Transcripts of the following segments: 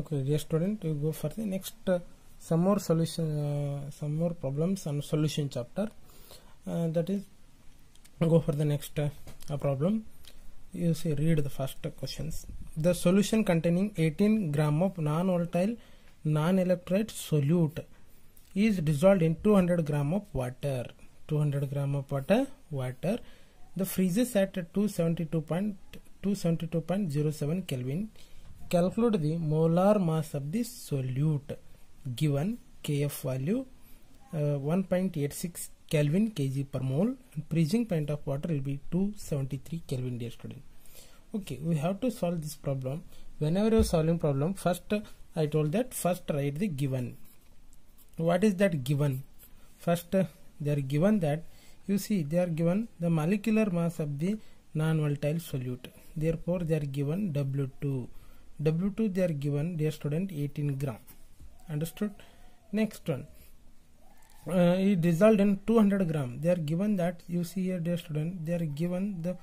okay dear student you go for the next uh, some more solution uh, some more problems and solution chapter uh, that is go for the next uh, problem you see read the first questions the solution containing 18 gram of non-volatile non-electrolyte solute is dissolved in 200 gram of water 200 gram of water water the freezes at 272.272.07 kelvin Calculate the molar mass of the solute given Kf value uh, 1.86 Kelvin kg per mole and freezing point of water will be 273 Kelvin dear student. Okay, we have to solve this problem. Whenever you are solving problem, first uh, I told that first write the given. What is that given? First uh, they are given that you see they are given the molecular mass of the non-volatile solute. Therefore they are given W2 W2 they are given dear student 18 gram understood next one uh, it dissolved in 200 gram they are given that you see here dear student they are given the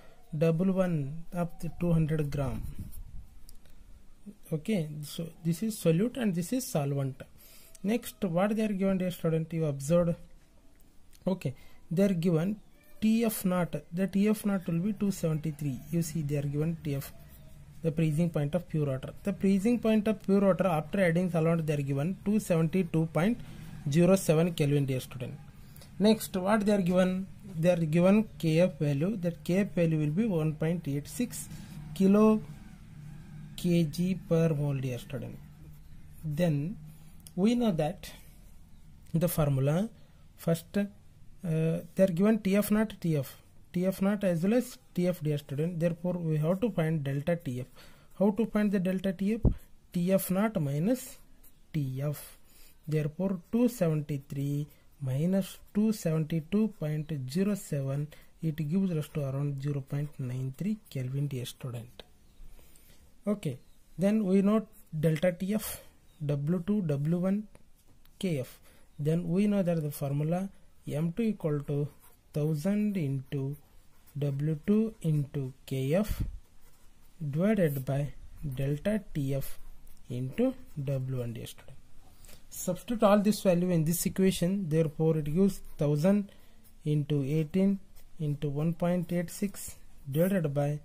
double one of the 200 gram okay so this is solute and this is solvent next what they are given dear student you observed okay they are given tf naught the tf naught will be 273 you see they are given tf the freezing point of pure water. The freezing point of pure water after adding solvent they are given 272.07 Kelvin dear student. Next what they are given? They are given Kf value that Kf value will be 1.86 kilo kg per mole dear student. Then we know that the formula first uh, they are given Tf not Tf tf naught as well as tf dear student therefore we have to find delta tf how to find the delta tf tf naught minus tf therefore 273 minus 272.07 it gives us to around 0.93 kelvin dear student okay then we know delta tf w2 w1 kf then we know that the formula m2 equal to 1000 into W2 into KF divided by delta TF into W1 yesterday. Substitute all this value in this equation therefore it gives 1000 into 18 into 1.86 divided by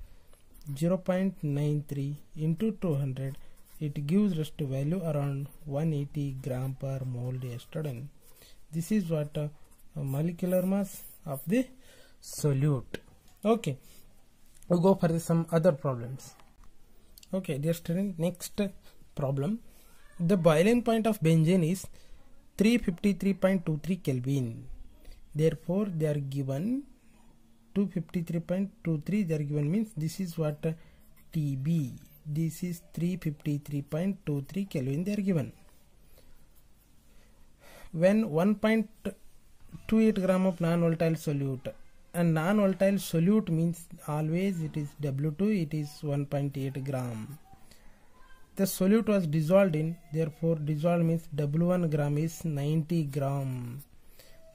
0.93 into 200 it gives rest value around 180 gram per mole yesterday. This is what uh, molecular mass of the solute okay we will go for some other problems okay dear student next problem the boiling point of benzene is 353.23 kelvin therefore they are given 253.23 they are given means this is what tb this is 353.23 kelvin they are given when 1.2 2.8 gram of non-volatile solute and non-volatile solute means always it is W2 it is 1.8 gram the solute was dissolved in therefore dissolved means W1 gram is 90 gram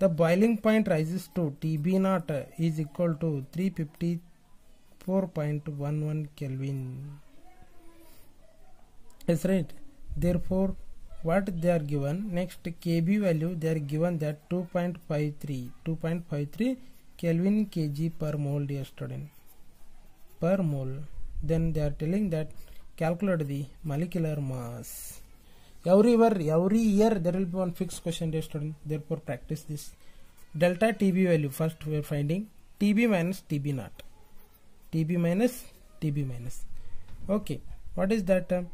the boiling point rises to TB naught is equal to 354.11 Kelvin that's right therefore what they are given next kb value they are given that 2.53 2.53 kelvin kg per mole dear student per mole then they are telling that calculate the molecular mass every year every year there will be one fixed question dear student therefore practice this delta tb value first we are finding tb minus tb naught tb minus tb minus okay what is that term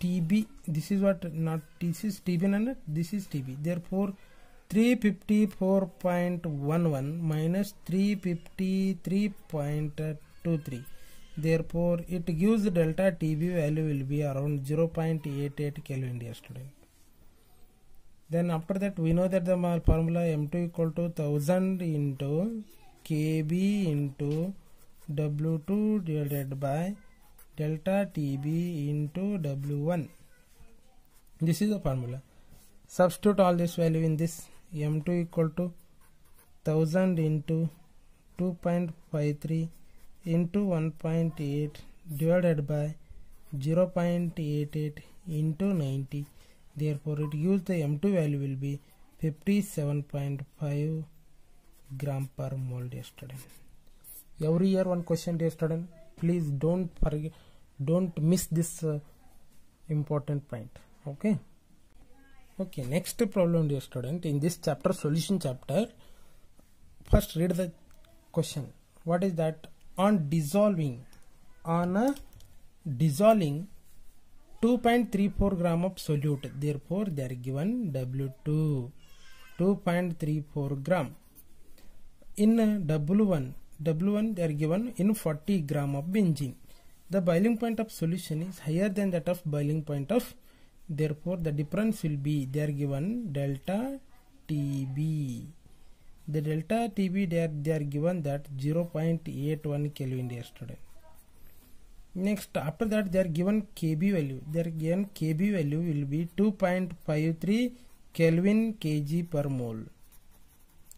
TB this is what not this is tb and this is TB therefore 354.11 minus 353.23 therefore it gives delta TB value will be around 0.88 Kelvin dear student then after that we know that the formula M2 equal to 1000 into KB into W2 divided by delta TB into W1. This is the formula. Substitute all this value in this M2 equal to 1000 into 2.53 into 1.8 divided by 0 0.88 into 90 therefore it gives the m2 value will be 57.5 gram per mole dear student every year one question dear student please don't forget don't miss this uh, important point okay okay next problem dear student in this chapter solution chapter first read the question what is that on dissolving on a dissolving 2.34 gram of solute therefore they are given w2 2.34 gram in w1 W1 they are given in 40 gram of benzene. The boiling point of solution is higher than that of boiling point of therefore the difference will be they are given delta TB. The delta TB they are, they are given that 0.81 Kelvin dear student. Next after that they are given KB value. They are given KB value will be 2.53 Kelvin kg per mole.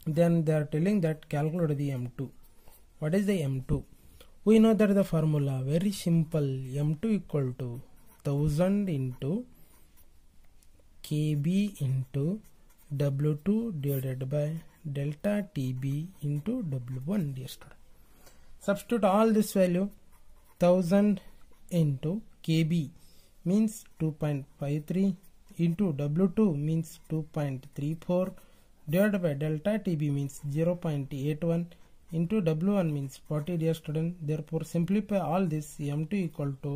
Then they are telling that calculate the M2. What is the M2? We know that the formula very simple M2 equal to 1000 into KB into W2 divided by delta TB into W1 dear Substitute all this value 1000 into KB means 2.53 into W2 means 2.34 divided by delta TB means 0.81 into W1 means 40 dear student therefore simplify all this M2 equal to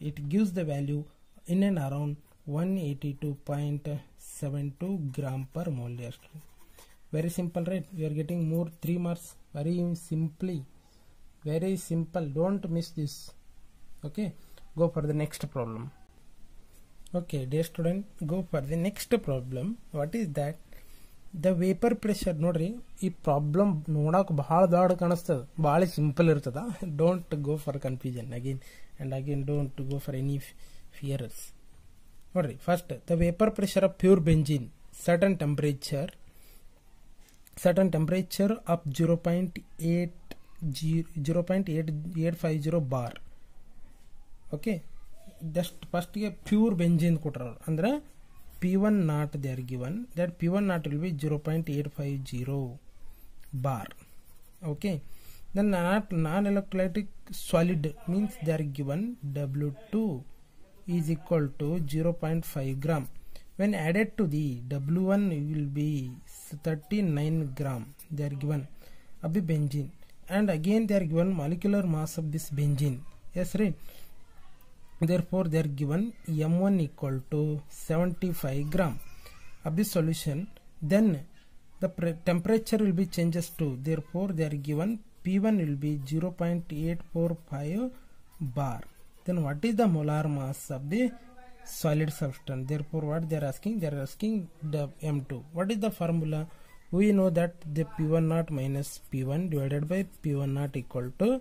it gives the value in and around 182.72 gram per mole dear student very simple right we are getting more 3 marks very simply very simple don't miss this okay go for the next problem okay dear student go for the next problem what is that the vapour pressure ನೋಡ್ರಿ ಈ problem ನೋಡಕ್ ಬಹಳ ದೊಡ್ಡ ಕಾಣಿಸ್ತದ ಬಹಳ simple ಇರ್ತದ don't go for confusion again and again don't go for any fears ನೋಡ್ರಿ first the vapour pressure of pure benzene certain temperature certain temperature up zero point eight ಜೀ zero point eight eight five zero bar okay just ಫಸ್ಟ್ಗೆ pure benzene ಕೊಟ್ರವ್ರು ಅಂದ್ರೆ P1 naught they are given that P1 naught will be 0.850 bar okay then non-electrolytic solid means they are given W2 is equal to 0.5 gram when added to the W1 will be 39 gram they are given of the benzene and again they are given molecular mass of this benzene yes right therefore they are given m1 equal to 75 gram of this solution then the temperature will be changes to therefore they are given p1 will be 0.845 bar then what is the molar mass of the solid substance therefore what they are asking they are asking the m2 what is the formula we know that the p1 naught minus p1 divided by p1 naught equal to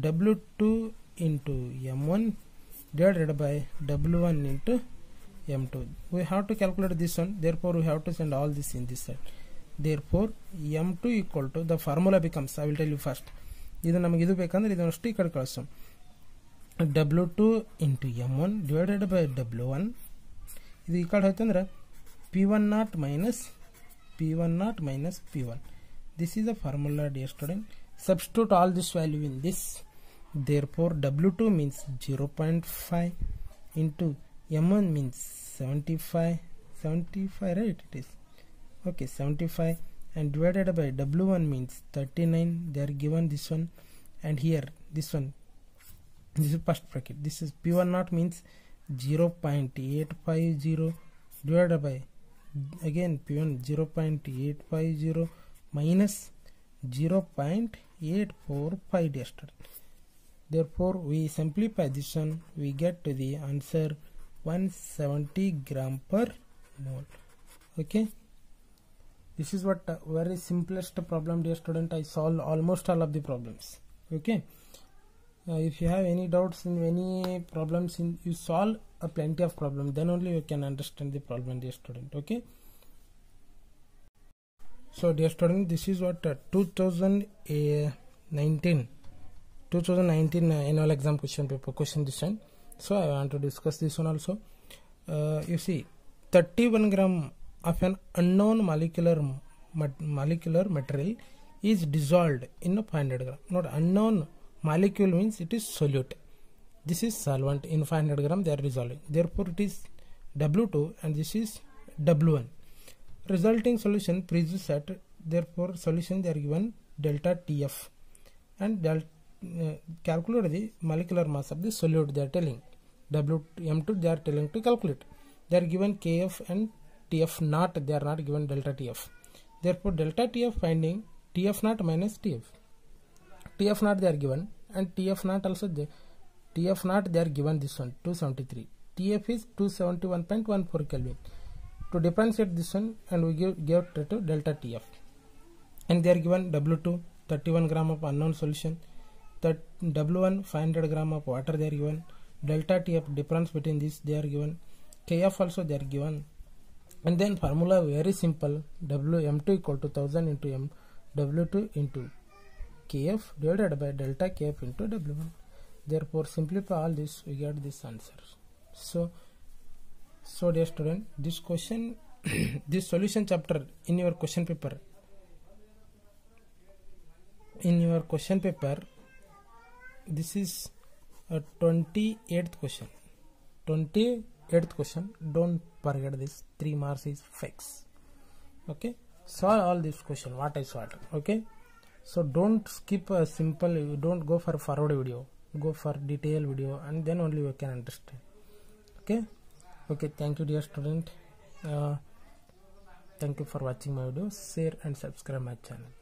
w2 into m1 divided by w1 into m2 we have to calculate this one therefore we have to send all this in this side therefore m2 equal to the formula becomes i will tell you first idu namage idu bekandre idu ashtu ikkada kalasam w2 into m1 divided by w1 is equal to hoytandre p1 not minus p1 not minus p1 this is the formula dear student substitute all this value in this Therefore, W2 means 0 0.5 into M1 means 75, 75 right it is. Okay, 75 and divided by W1 means 39. They are given this one and here this one. This is first bracket. This is P1 not means 0 0.850 divided by again P1 0 0.850 minus 0 0.845 yesterday. Therefore, we simply one. we get to the answer 170 gram per mole. Okay. This is what uh, very simplest problem dear student. I solve almost all of the problems. Okay. Uh, if you have any doubts in any problems in you solve a plenty of problem then only you can understand the problem dear student okay so dear student this is what uh, 2019 2019 uh, annual exam question paper question this one, so i want to discuss this one also uh, you see 31 gram of an unknown molecular molecular material is dissolved in a 500 gram not unknown molecule means it is solute this is solvent in 500 gram they are dissolving therefore it is w2 and this is w1 resulting solution freezes at therefore solution they are given delta tf and delta calculate the molecular mass of the solute they are telling wm2 they are telling to calculate they are given kf and tf naught they are not given delta tf therefore delta tf finding tf naught minus tf tf naught they are given and tf naught also they tf naught they are given this one 273 tf is 271.14 kelvin to differentiate this one and we give give to delta tf and they are given w2 31 gram of unknown solution that W1 500 gram of water they are given, delta T of difference between these they are given, KF also they are given. And then formula very simple WM2 equal to 1000 into M W2 into KF divided by delta KF into W1. Therefore, simplify all this, we get this answer. So, so dear student, this question, this solution chapter in your question paper, in your question paper, this is a 28th question 28th question don't forget this 3 marks is fixed okay solve all this question what is what okay so don't skip a simple you don't go for forward video go for detail video and then only you can understand okay okay thank you dear student uh, thank you for watching my video share and subscribe my channel